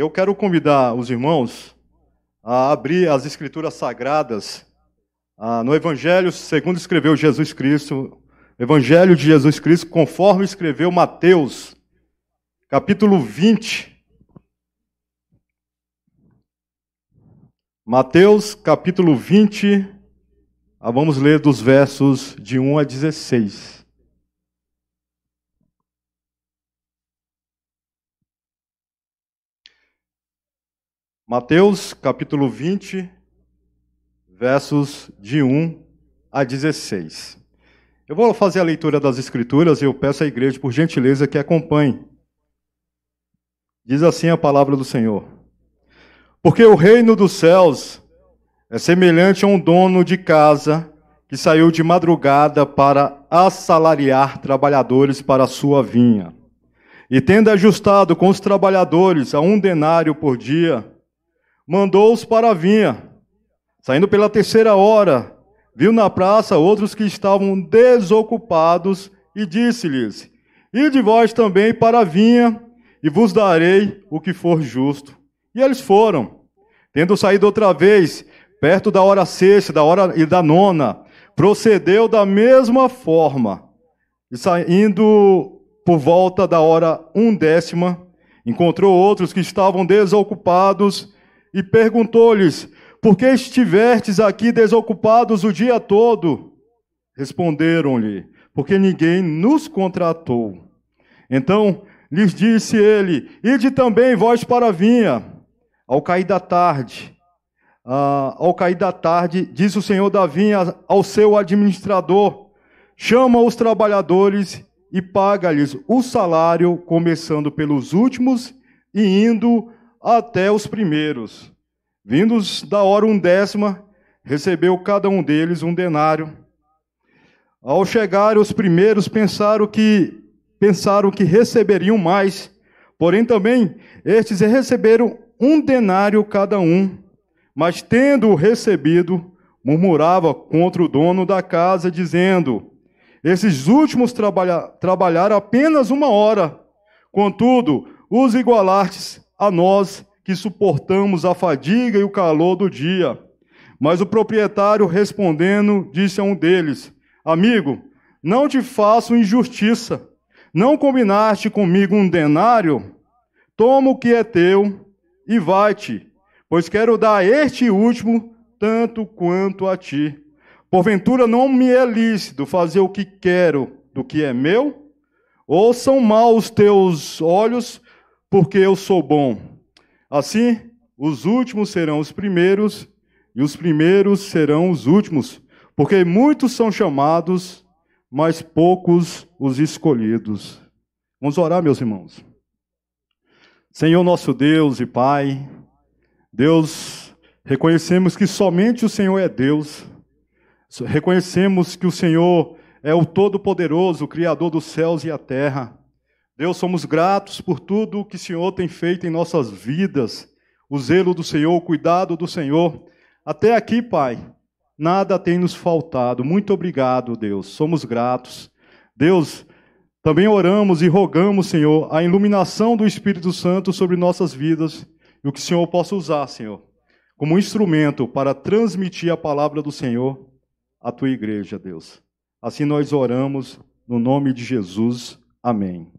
eu quero convidar os irmãos a abrir as Escrituras Sagradas ah, no Evangelho segundo escreveu Jesus Cristo, Evangelho de Jesus Cristo, conforme escreveu Mateus, capítulo 20. Mateus, capítulo 20, ah, vamos ler dos versos de 1 a 16. Mateus capítulo 20, versos de 1 a 16. Eu vou fazer a leitura das Escrituras e eu peço à igreja, por gentileza, que acompanhe. Diz assim a palavra do Senhor: Porque o reino dos céus é semelhante a um dono de casa que saiu de madrugada para assalariar trabalhadores para a sua vinha. E tendo ajustado com os trabalhadores a um denário por dia, mandou-os para a vinha. Saindo pela terceira hora, viu na praça outros que estavam desocupados e disse-lhes: Ide vós também para a vinha, e vos darei o que for justo. E eles foram. Tendo saído outra vez, perto da hora sexta, da hora e da nona, procedeu da mesma forma. E saindo por volta da hora undécima, encontrou outros que estavam desocupados e perguntou-lhes: Por que estivertes aqui desocupados o dia todo? Responderam-lhe: Porque ninguém nos contratou. Então lhes disse ele: Ide também vós para a vinha. Ao cair da tarde, ah, ao cair da tarde, disse o senhor da vinha ao seu administrador: Chama os trabalhadores e paga-lhes o salário, começando pelos últimos e indo até os primeiros. Vindos da hora undécima, recebeu cada um deles um denário. Ao chegar os primeiros, pensaram que pensaram que receberiam mais. Porém também estes receberam um denário cada um. Mas tendo recebido, murmurava contra o dono da casa, dizendo: Esses últimos trabalha, trabalharam apenas uma hora. Contudo, os igualastes a nós que suportamos a fadiga e o calor do dia. Mas o proprietário, respondendo, disse a um deles: Amigo, não te faço injustiça. Não combinaste comigo um denário? Toma o que é teu e vai-te, pois quero dar este último tanto quanto a ti. Porventura não me é lícito fazer o que quero do que é meu? Ou são maus teus olhos porque eu sou bom. Assim, os últimos serão os primeiros, e os primeiros serão os últimos, porque muitos são chamados, mas poucos os escolhidos. Vamos orar, meus irmãos. Senhor nosso Deus e Pai, Deus, reconhecemos que somente o Senhor é Deus, reconhecemos que o Senhor é o Todo-Poderoso, o Criador dos céus e a terra. Deus, somos gratos por tudo o que o Senhor tem feito em nossas vidas, o zelo do Senhor, o cuidado do Senhor. Até aqui, Pai, nada tem nos faltado. Muito obrigado, Deus. Somos gratos. Deus, também oramos e rogamos, Senhor, a iluminação do Espírito Santo sobre nossas vidas e o que o Senhor possa usar, Senhor, como instrumento para transmitir a palavra do Senhor à tua igreja, Deus. Assim nós oramos no nome de Jesus. Amém.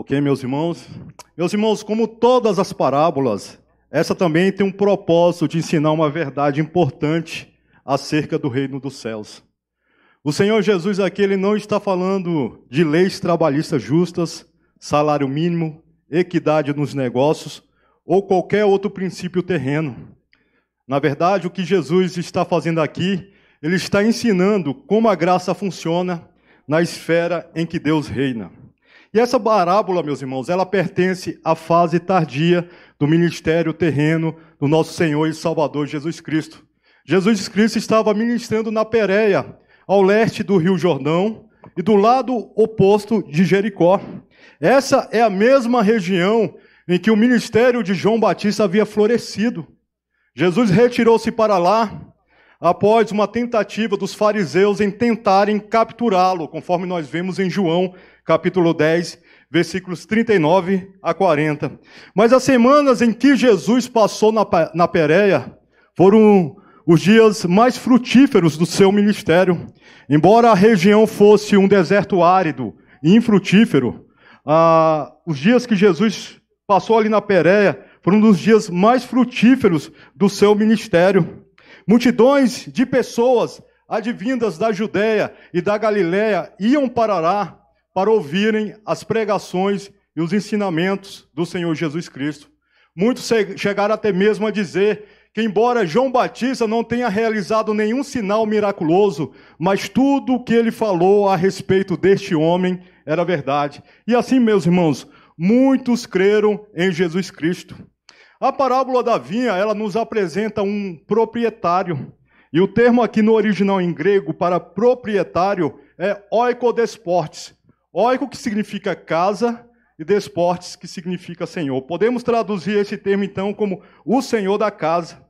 Ok, meus irmãos? Meus irmãos, como todas as parábolas, essa também tem um propósito de ensinar uma verdade importante acerca do reino dos céus. O Senhor Jesus aqui ele não está falando de leis trabalhistas justas, salário mínimo, equidade nos negócios ou qualquer outro princípio terreno. Na verdade, o que Jesus está fazendo aqui, ele está ensinando como a graça funciona na esfera em que Deus reina. E essa parábola, meus irmãos, ela pertence à fase tardia do ministério terreno do nosso Senhor e Salvador Jesus Cristo. Jesus Cristo estava ministrando na Pérea, ao leste do Rio Jordão e do lado oposto de Jericó. Essa é a mesma região em que o ministério de João Batista havia florescido. Jesus retirou-se para lá após uma tentativa dos fariseus em tentarem capturá-lo, conforme nós vemos em João capítulo 10, versículos 39 a 40. Mas as semanas em que Jesus passou na, na Pérea foram os dias mais frutíferos do seu ministério. Embora a região fosse um deserto árido e infrutífero, ah, os dias que Jesus passou ali na Pérea foram um dos dias mais frutíferos do seu ministério. Multidões de pessoas advindas da Judéia e da Galiléia iam para lá para ouvirem as pregações e os ensinamentos do Senhor Jesus Cristo. Muitos chegaram até mesmo a dizer que, embora João Batista não tenha realizado nenhum sinal miraculoso, mas tudo o que ele falou a respeito deste homem era verdade. E assim, meus irmãos, muitos creram em Jesus Cristo. A parábola da vinha, ela nos apresenta um proprietário. E o termo aqui no original em grego para proprietário é oikodesportes, oico, que significa casa, e desportes, que significa Senhor. Podemos traduzir esse termo, então, como o Senhor da casa.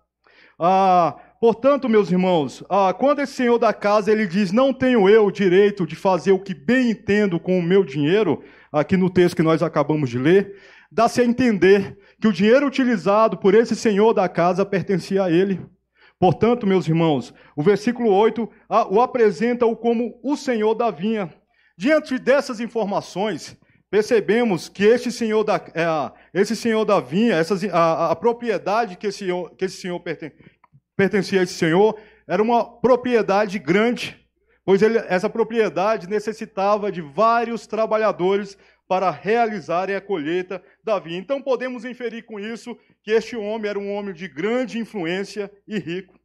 Ah, portanto, meus irmãos, ah, quando esse Senhor da casa ele diz: Não tenho eu o direito de fazer o que bem entendo com o meu dinheiro, aqui no texto que nós acabamos de ler, dá-se a entender que o dinheiro utilizado por esse Senhor da casa pertencia a ele. Portanto, meus irmãos, o versículo 8 ah, o apresenta -o como o Senhor da vinha. Diante dessas informações, percebemos que este senhor da, é, esse senhor da vinha, essas, a, a, propriedade que esse senhor, que esse senhor perten, pertencia a esse senhor, era uma propriedade grande, pois ele, essa propriedade necessitava de vários trabalhadores para realizarem a colheita da vinha. Então podemos inferir com isso que este homem era um homem de grande influência e rico.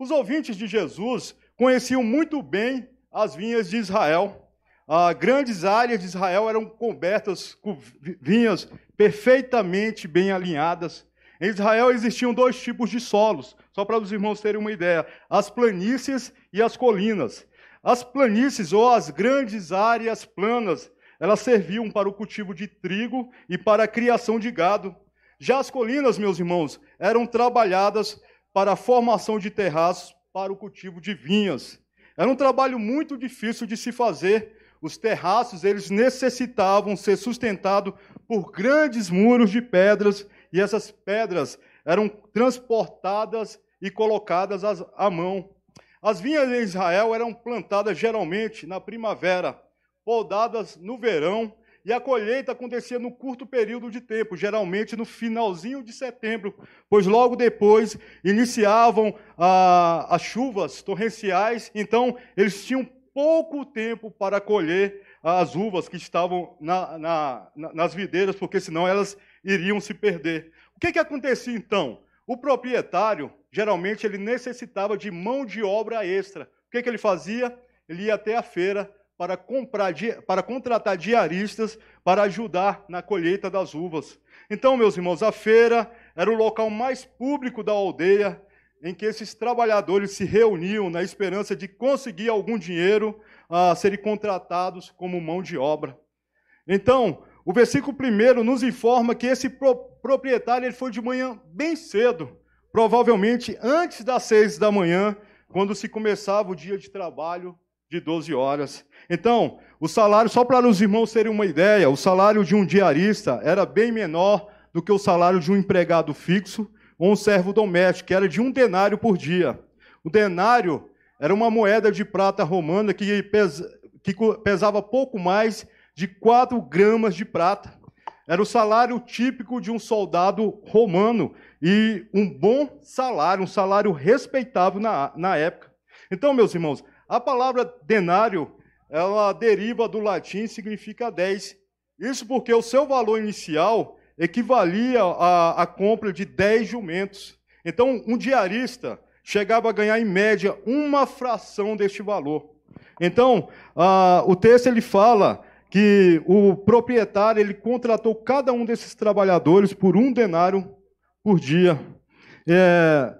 Os ouvintes de Jesus conheciam muito bem as vinhas de Israel ah, grandes áreas de Israel eram cobertas com vinhas perfeitamente bem alinhadas. Em Israel existiam dois tipos de solos, só para os irmãos terem uma ideia: as planícies e as colinas. As planícies ou as grandes áreas planas, elas serviam para o cultivo de trigo e para a criação de gado. Já as colinas, meus irmãos, eram trabalhadas para a formação de terraços para o cultivo de vinhas. Era um trabalho muito difícil de se fazer, os terraços eles necessitavam ser sustentados por grandes muros de pedras e essas pedras eram transportadas e colocadas à mão. As vinhas em Israel eram plantadas geralmente na primavera, podadas no verão, e a colheita acontecia no curto período de tempo, geralmente no finalzinho de setembro, pois logo depois iniciavam as chuvas torrenciais, então eles tinham pouco tempo para colher as uvas que estavam na, na, nas videiras, porque senão elas iriam se perder. O que, que acontecia então? O proprietário, geralmente, ele necessitava de mão de obra extra. O que, que ele fazia? Ele ia até a feira para, comprar, para contratar diaristas para ajudar na colheita das uvas. Então, meus irmãos, a feira era o local mais público da aldeia em que esses trabalhadores se reuniam na esperança de conseguir algum dinheiro a serem contratados como mão de obra. Então, o versículo 1 nos informa que esse proprietário ele foi de manhã bem cedo, provavelmente antes das seis da manhã, quando se começava o dia de trabalho de 12 horas. Então, o salário, só para os irmãos terem uma ideia, o salário de um diarista era bem menor do que o salário de um empregado fixo um servo doméstico, que era de um denário por dia. O denário era uma moeda de prata romana que, pesava pouco mais de 4 gramas de prata. Era o salário típico de um soldado romano e um bom salário, um salário respeitável na, na época. Então, meus irmãos, a palavra denário ela deriva do latim e significa 10. Isso porque o seu valor inicial equivalia à, à compra de 10 jumentos. Então, um diarista chegava a ganhar, em média, uma fração deste valor. Então, ah, o texto ele fala que o proprietário ele contratou cada um desses trabalhadores por um denário por dia. É,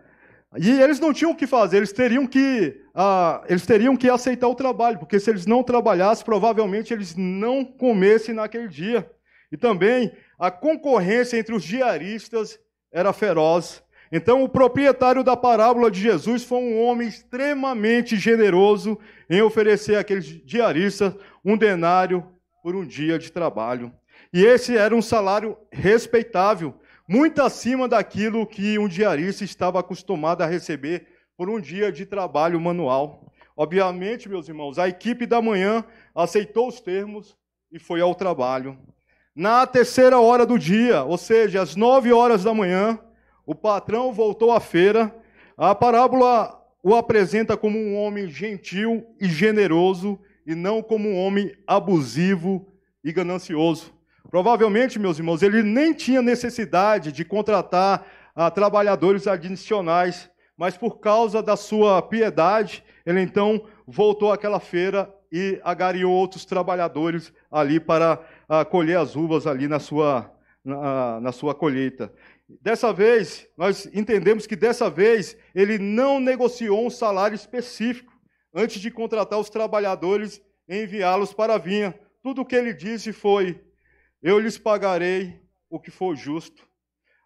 e eles não tinham o que fazer, eles teriam que, ah, eles teriam que aceitar o trabalho, porque se eles não trabalhassem, provavelmente eles não comessem naquele dia. E também a concorrência entre os diaristas era feroz. Então, o proprietário da parábola de Jesus foi um homem extremamente generoso em oferecer àqueles diaristas um denário por um dia de trabalho. E esse era um salário respeitável, muito acima daquilo que um diarista estava acostumado a receber por um dia de trabalho manual. Obviamente, meus irmãos, a equipe da manhã aceitou os termos e foi ao trabalho. Na terceira hora do dia, ou seja, às nove horas da manhã, o patrão voltou à feira. A parábola o apresenta como um homem gentil e generoso e não como um homem abusivo e ganancioso. Provavelmente, meus irmãos, ele nem tinha necessidade de contratar ah, trabalhadores adicionais, mas por causa da sua piedade, ele então voltou àquela feira e agariou outros trabalhadores ali para a colher as uvas ali na sua, na, na sua colheita. Dessa vez, nós entendemos que dessa vez ele não negociou um salário específico antes de contratar os trabalhadores e enviá-los para a vinha. Tudo o que ele disse foi: Eu lhes pagarei o que for justo.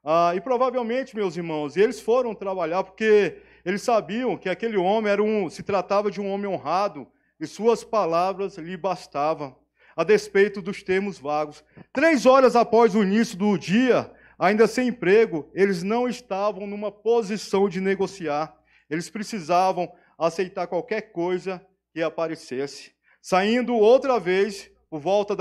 Ah, e provavelmente, meus irmãos, eles foram trabalhar porque eles sabiam que aquele homem era um, se tratava de um homem honrado e suas palavras lhe bastavam a despeito dos termos vagos. Três horas após o início do dia, ainda sem emprego, eles não estavam numa posição de negociar. Eles precisavam aceitar qualquer coisa que aparecesse. Saindo outra vez, por volta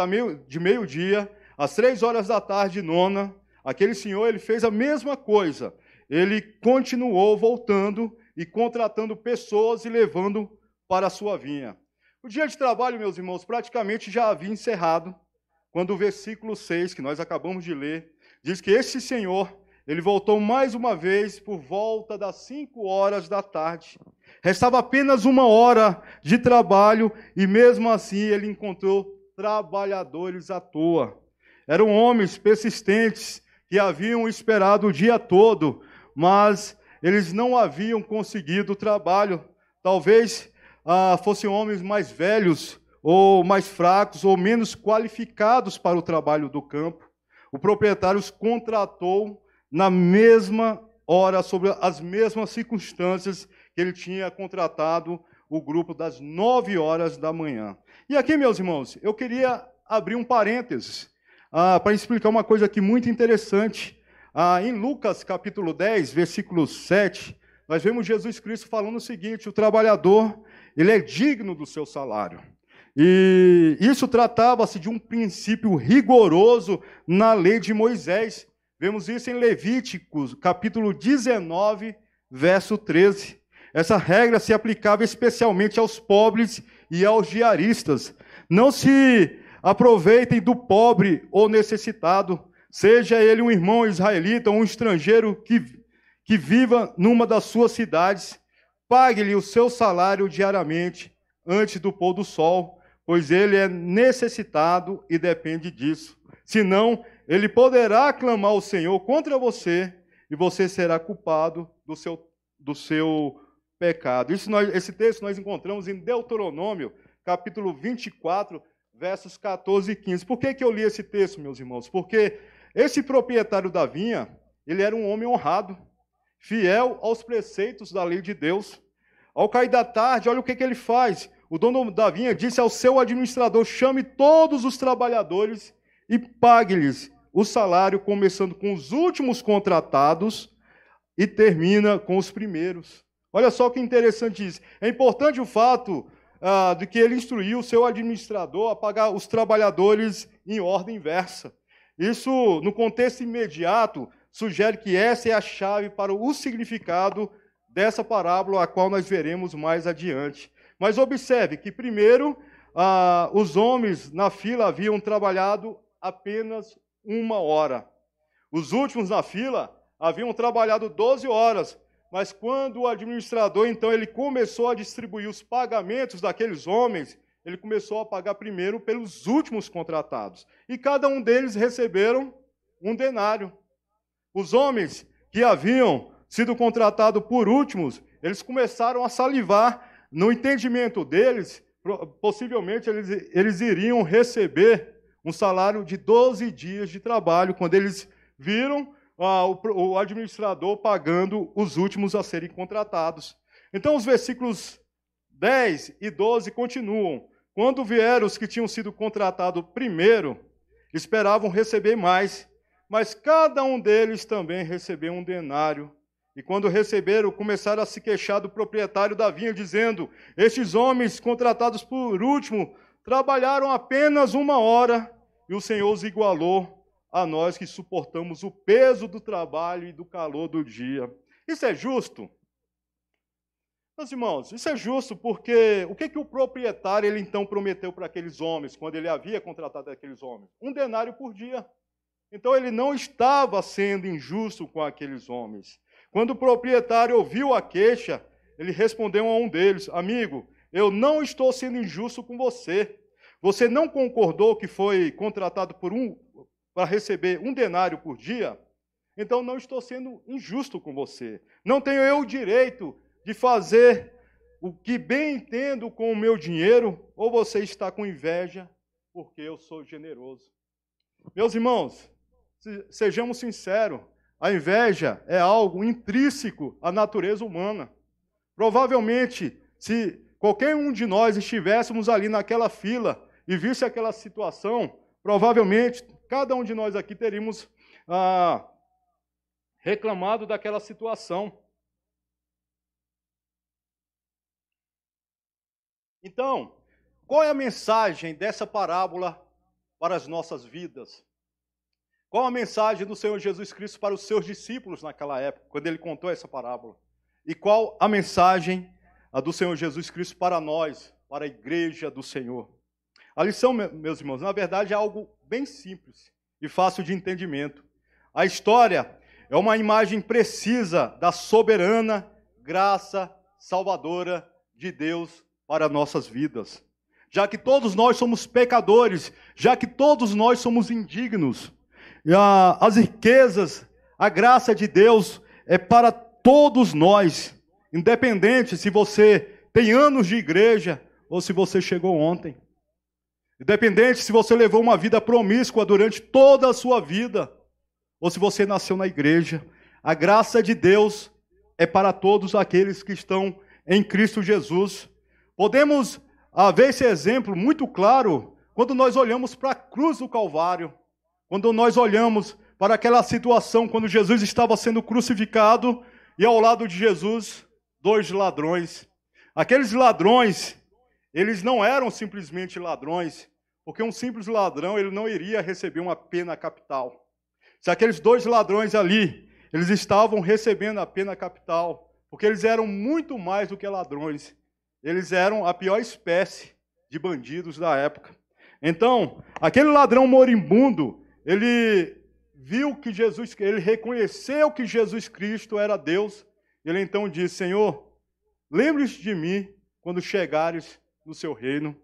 de meio-dia, às três horas da tarde, nona, aquele senhor ele fez a mesma coisa. Ele continuou voltando e contratando pessoas e levando para a sua vinha. O dia de trabalho, meus irmãos, praticamente já havia encerrado, quando o versículo 6, que nós acabamos de ler, diz que esse Senhor, ele voltou mais uma vez por volta das 5 horas da tarde. Restava apenas uma hora de trabalho e mesmo assim ele encontrou trabalhadores à toa. Eram homens persistentes que haviam esperado o dia todo, mas eles não haviam conseguido trabalho. Talvez ah, fossem homens mais velhos, ou mais fracos, ou menos qualificados para o trabalho do campo. O proprietário os contratou na mesma hora, sobre as mesmas circunstâncias que ele tinha contratado o grupo das nove horas da manhã. E aqui, meus irmãos, eu queria abrir um parênteses ah, para explicar uma coisa aqui muito interessante. Ah, em Lucas capítulo 10, versículo 7, nós vemos Jesus Cristo falando o seguinte: o trabalhador ele é digno do seu salário. E isso tratava-se de um princípio rigoroso na lei de Moisés. Vemos isso em Levíticos, capítulo 19, verso 13. Essa regra se aplicava especialmente aos pobres e aos diaristas. Não se aproveitem do pobre ou necessitado, seja ele um irmão israelita ou um estrangeiro que, que viva numa das suas cidades. Pague-lhe o seu salário diariamente antes do pôr do sol, pois ele é necessitado e depende disso. Senão, ele poderá clamar o Senhor contra você e você será culpado do seu, do seu pecado. Nós, esse texto nós encontramos em Deuteronômio, capítulo 24, versos 14 e 15. Por que, que eu li esse texto, meus irmãos? Porque esse proprietário da vinha, ele era um homem honrado fiel aos preceitos da lei de Deus. Ao cair da tarde, olha o que, que ele faz. O dono da vinha disse ao seu administrador: chame todos os trabalhadores e pague-lhes o salário, começando com os últimos contratados e termina com os primeiros. Olha só que interessante isso. É importante o fato ah, de que ele instruiu o seu administrador a pagar os trabalhadores em ordem inversa. Isso, no contexto imediato, sugere que essa é a chave para o significado dessa parábola, a qual nós veremos mais adiante. Mas observe que, primeiro, ah, os homens na fila haviam trabalhado apenas uma hora. Os últimos na fila haviam trabalhado 12 horas, mas quando o administrador, então, ele começou a distribuir os pagamentos daqueles homens, ele começou a pagar primeiro pelos últimos contratados. E cada um deles receberam um denário. Os homens que haviam sido contratados por últimos, eles começaram a salivar. No entendimento deles, possivelmente eles, eles iriam receber um salário de 12 dias de trabalho, quando eles viram ah, o, o administrador pagando os últimos a serem contratados. Então, os versículos 10 e 12 continuam. Quando vieram os que tinham sido contratados primeiro, esperavam receber mais. Mas cada um deles também recebeu um denário. E quando receberam, começaram a se queixar do proprietário da vinha, dizendo: Estes homens, contratados por último, trabalharam apenas uma hora, e o Senhor os igualou a nós que suportamos o peso do trabalho e do calor do dia. Isso é justo? Meus irmãos, isso é justo porque o que, que o proprietário ele então prometeu para aqueles homens quando ele havia contratado aqueles homens? Um denário por dia. Então ele não estava sendo injusto com aqueles homens. Quando o proprietário ouviu a queixa, ele respondeu a um deles: Amigo, eu não estou sendo injusto com você. Você não concordou que foi contratado por um para receber um denário por dia? Então não estou sendo injusto com você. Não tenho eu o direito de fazer o que bem entendo com o meu dinheiro, ou você está com inveja porque eu sou generoso. Meus irmãos, Sejamos sinceros, a inveja é algo intrínseco à natureza humana. Provavelmente, se qualquer um de nós estivéssemos ali naquela fila e visse aquela situação, provavelmente cada um de nós aqui teríamos ah, reclamado daquela situação. Então, qual é a mensagem dessa parábola para as nossas vidas? Qual a mensagem do Senhor Jesus Cristo para os seus discípulos naquela época, quando ele contou essa parábola? E qual a mensagem do Senhor Jesus Cristo para nós, para a igreja do Senhor? A lição, meus irmãos, na verdade é algo bem simples e fácil de entendimento. A história é uma imagem precisa da soberana graça salvadora de Deus para nossas vidas. Já que todos nós somos pecadores, já que todos nós somos indignos, as riquezas, a graça de Deus é para todos nós, independente se você tem anos de igreja ou se você chegou ontem. Independente se você levou uma vida promíscua durante toda a sua vida, ou se você nasceu na igreja, a graça de Deus é para todos aqueles que estão em Cristo Jesus. Podemos ver esse exemplo muito claro quando nós olhamos para a cruz do Calvário. Quando nós olhamos para aquela situação, quando Jesus estava sendo crucificado, e ao lado de Jesus, dois ladrões. Aqueles ladrões, eles não eram simplesmente ladrões, porque um simples ladrão, ele não iria receber uma pena capital. Se aqueles dois ladrões ali, eles estavam recebendo a pena capital, porque eles eram muito mais do que ladrões. Eles eram a pior espécie de bandidos da época. Então, aquele ladrão moribundo, ele viu que Jesus, ele reconheceu que Jesus Cristo era Deus. Ele então disse: Senhor, lembre-se de mim quando chegares no seu reino.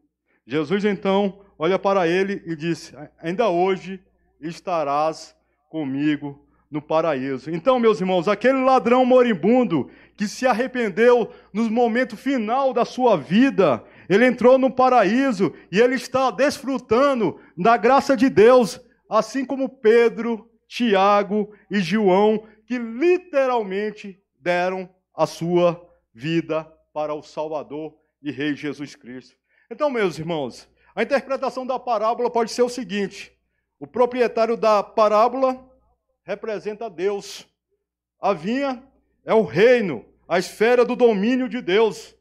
Jesus então olha para ele e disse: Ainda hoje estarás comigo no paraíso. Então, meus irmãos, aquele ladrão moribundo que se arrependeu no momento final da sua vida, ele entrou no paraíso e ele está desfrutando da graça de Deus assim como Pedro, Tiago e João, que literalmente deram a sua vida para o Salvador e Rei Jesus Cristo. Então, meus irmãos, a interpretação da parábola pode ser o seguinte: o proprietário da parábola representa Deus. A vinha é o reino, a esfera do domínio de Deus.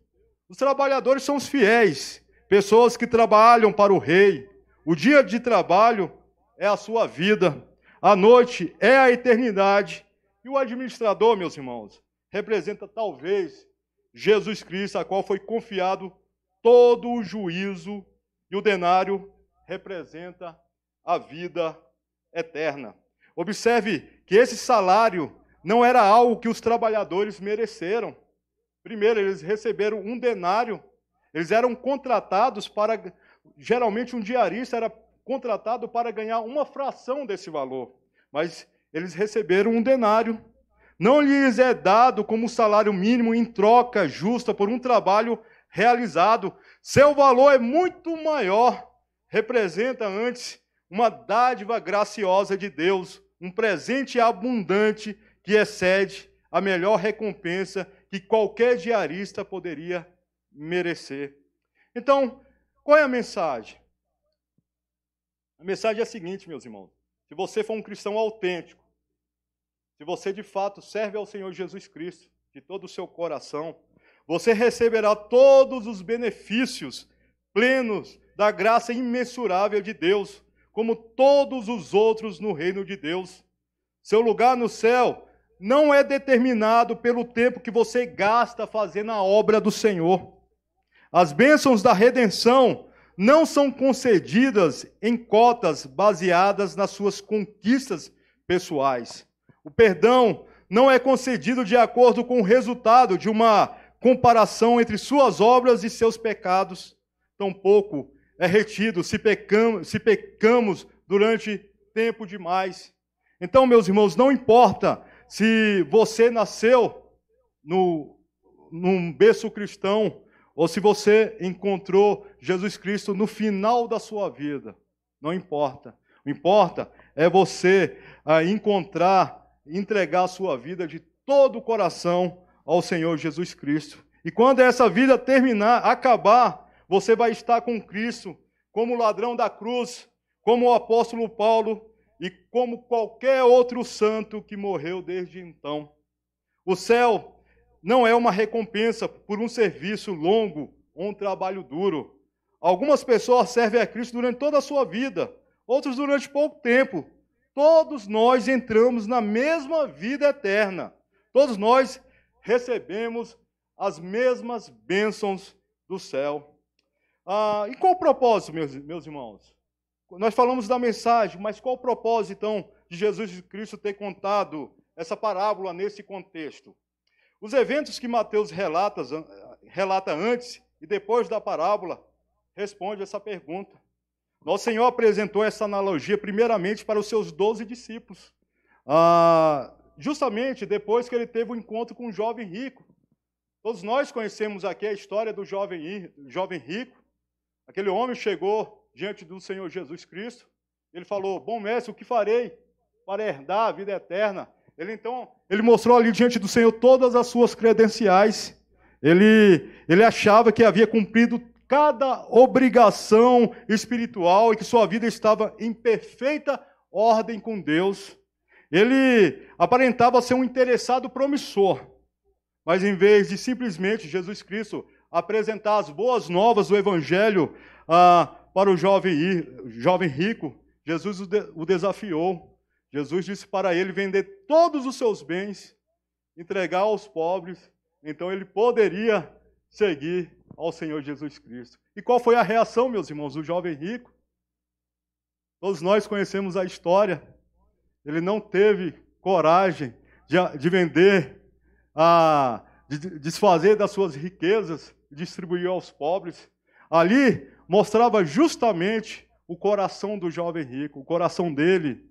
Os trabalhadores são os fiéis, pessoas que trabalham para o rei. O dia de trabalho é a sua vida, a noite é a eternidade. E o administrador, meus irmãos, representa talvez Jesus Cristo, a qual foi confiado todo o juízo, e o denário representa a vida eterna. Observe que esse salário não era algo que os trabalhadores mereceram. Primeiro, eles receberam um denário, eles eram contratados para. Geralmente, um diarista era contratado para ganhar uma fração desse valor, mas eles receberam um denário. Não lhes é dado como salário mínimo em troca justa por um trabalho realizado. Seu valor é muito maior, representa antes uma dádiva graciosa de Deus, um presente abundante que excede a melhor recompensa que qualquer diarista poderia merecer. Então, qual é a mensagem? A mensagem é a seguinte, meus irmãos: se você for um cristão autêntico, se você de fato serve ao Senhor Jesus Cristo de todo o seu coração, você receberá todos os benefícios plenos da graça imensurável de Deus, como todos os outros no reino de Deus. Seu lugar no céu não é determinado pelo tempo que você gasta fazendo a obra do Senhor. As bênçãos da redenção não são concedidas em cotas baseadas nas suas conquistas pessoais. O perdão não é concedido de acordo com o resultado de uma comparação entre suas obras e seus pecados, tampouco é retido se, pecamos, se pecamos durante tempo demais. Então, meus irmãos, não importa se você nasceu no, num berço cristão ou se você encontrou Jesus Cristo no final da sua vida, não importa. O importa é você ah, encontrar, entregar a sua vida de todo o coração ao Senhor Jesus Cristo. E quando essa vida terminar, acabar, você vai estar com Cristo como ladrão da cruz, como o apóstolo Paulo e como qualquer outro santo que morreu desde então. O céu não é uma recompensa por um serviço longo ou um trabalho duro. Algumas pessoas servem a Cristo durante toda a sua vida, outros durante pouco tempo. Todos nós entramos na mesma vida eterna. Todos nós recebemos as mesmas bênçãos do céu. Ah, e qual o propósito, meus, meus irmãos? Nós falamos da mensagem, mas qual o propósito, então, de Jesus Cristo ter contado essa parábola nesse contexto? Os eventos que Mateus relata, relata antes e depois da parábola responde essa pergunta. Nosso Senhor apresentou essa analogia primeiramente para os seus doze discípulos, ah, justamente depois que ele teve o um encontro com um jovem rico. Todos nós conhecemos aqui a história do jovem, jovem rico. Aquele homem chegou diante do Senhor Jesus Cristo. Ele falou: Bom mestre, o que farei para herdar a vida eterna? Ele então, ele mostrou ali diante do Senhor todas as suas credenciais. Ele, ele achava que havia cumprido cada obrigação espiritual e que sua vida estava em perfeita ordem com Deus. Ele aparentava ser um interessado promissor, mas em vez de simplesmente Jesus Cristo apresentar as boas novas do Evangelho ah, para o jovem, jovem rico, Jesus o, de, o desafiou Jesus disse para ele vender todos os seus bens, entregar aos pobres, então ele poderia seguir ao Senhor Jesus Cristo. E qual foi a reação, meus irmãos, do jovem rico? Todos nós conhecemos a história. Ele não teve coragem de, de vender, a, de desfazer das suas riquezas e distribuir aos pobres. Ali mostrava justamente o coração do jovem rico, o coração dele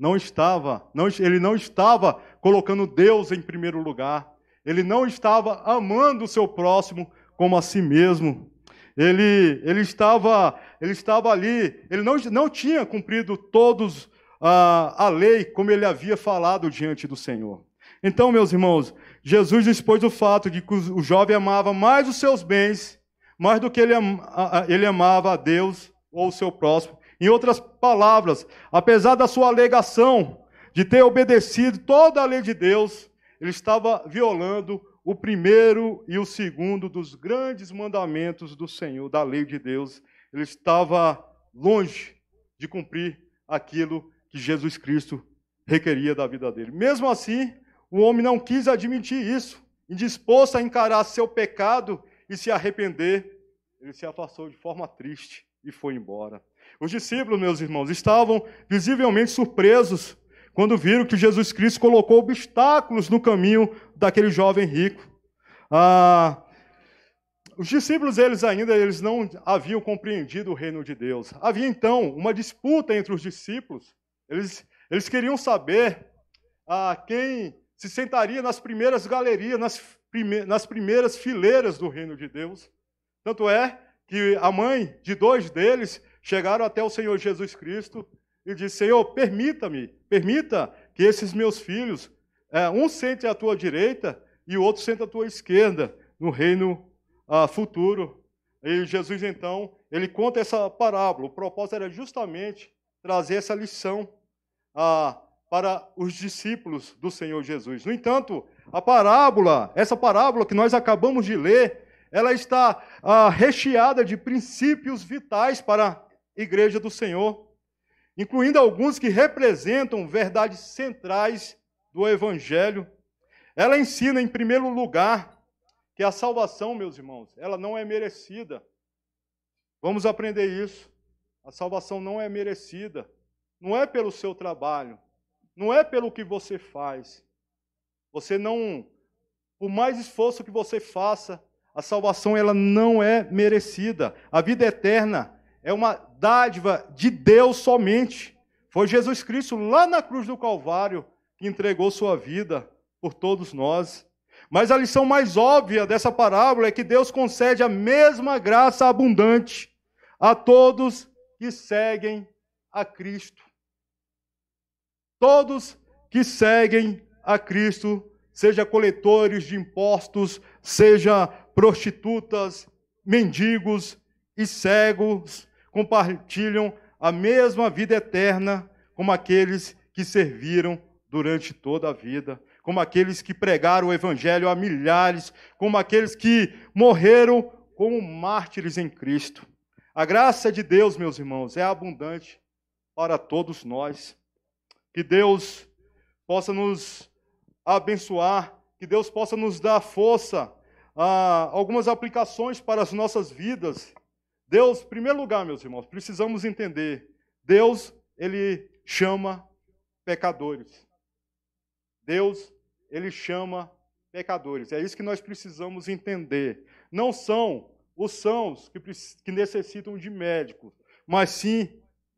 não estava, não, ele não estava colocando Deus em primeiro lugar. Ele não estava amando o seu próximo como a si mesmo. Ele, ele estava, ele estava ali, ele não, não tinha cumprido todos a ah, a lei como ele havia falado diante do Senhor. Então, meus irmãos, Jesus expôs o fato de que o jovem amava mais os seus bens, mais do que ele, ele amava a Deus ou o seu próximo, em outras palavras, apesar da sua alegação de ter obedecido toda a lei de Deus, ele estava violando o primeiro e o segundo dos grandes mandamentos do Senhor, da lei de Deus. Ele estava longe de cumprir aquilo que Jesus Cristo requeria da vida dele. Mesmo assim, o homem não quis admitir isso, indisposto a encarar seu pecado e se arrepender, ele se afastou de forma triste e foi embora. Os discípulos, meus irmãos, estavam visivelmente surpresos quando viram que Jesus Cristo colocou obstáculos no caminho daquele jovem rico. Ah, os discípulos, eles ainda eles não haviam compreendido o reino de Deus. Havia então uma disputa entre os discípulos. Eles, eles queriam saber ah, quem se sentaria nas primeiras galerias, nas, prime, nas primeiras fileiras do reino de Deus. Tanto é que a mãe de dois deles chegaram até o Senhor Jesus Cristo e disse: Senhor, permita-me, permita que esses meus filhos, é, um sente à tua direita e o outro sente à tua esquerda no reino ah, futuro. E Jesus então ele conta essa parábola. O propósito era justamente trazer essa lição ah, para os discípulos do Senhor Jesus. No entanto, a parábola, essa parábola que nós acabamos de ler, ela está ah, recheada de princípios vitais para igreja do Senhor, incluindo alguns que representam verdades centrais do Evangelho. Ela ensina, em primeiro lugar, que a salvação, meus irmãos, ela não é merecida. Vamos aprender isso. A salvação não é merecida. Não é pelo seu trabalho. Não é pelo que você faz. Você não. Por mais esforço que você faça, a salvação ela não é merecida. A vida eterna é uma dádiva de Deus somente. Foi Jesus Cristo lá na cruz do Calvário que entregou sua vida por todos nós. Mas a lição mais óbvia dessa parábola é que Deus concede a mesma graça abundante a todos que seguem a Cristo. Todos que seguem a Cristo, seja coletores de impostos, seja prostitutas, mendigos e cegos, compartilham a mesma vida eterna como aqueles que serviram durante toda a vida, como aqueles que pregaram o evangelho a milhares, como aqueles que morreram como mártires em Cristo. A graça de Deus, meus irmãos, é abundante para todos nós. Que Deus possa nos abençoar, que Deus possa nos dar força, algumas aplicações para as nossas vidas Deus, em primeiro lugar, meus irmãos, precisamos entender: Deus, ele chama pecadores. Deus, ele chama pecadores. É isso que nós precisamos entender. Não são os sãos que, que necessitam de médicos, mas sim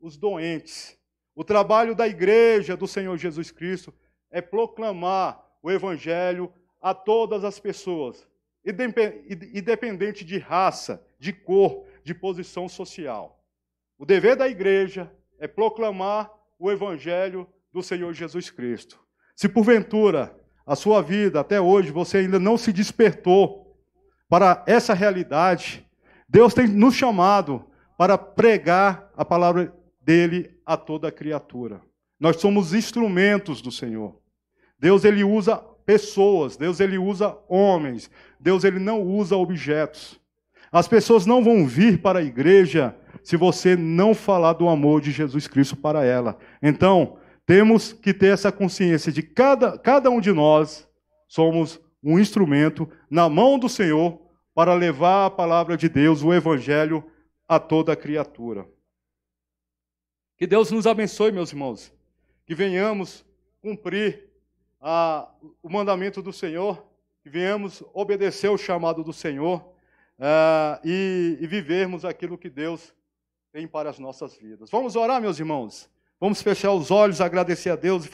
os doentes. O trabalho da igreja do Senhor Jesus Cristo é proclamar o evangelho a todas as pessoas, independente de raça, de cor, de posição social. O dever da igreja é proclamar o evangelho do Senhor Jesus Cristo. Se porventura a sua vida até hoje você ainda não se despertou para essa realidade, Deus tem nos chamado para pregar a palavra dele a toda criatura. Nós somos instrumentos do Senhor. Deus ele usa pessoas, Deus ele usa homens, Deus ele não usa objetos. As pessoas não vão vir para a igreja se você não falar do amor de Jesus Cristo para ela. Então, temos que ter essa consciência de cada, cada um de nós somos um instrumento na mão do Senhor para levar a palavra de Deus, o Evangelho, a toda criatura. Que Deus nos abençoe, meus irmãos, que venhamos cumprir a, ah, o mandamento do Senhor, que venhamos obedecer o chamado do Senhor uh, e, e vivermos aquilo que Deus tem para as nossas vidas. Vamos orar, meus irmãos? Vamos fechar os olhos, agradecer a Deus.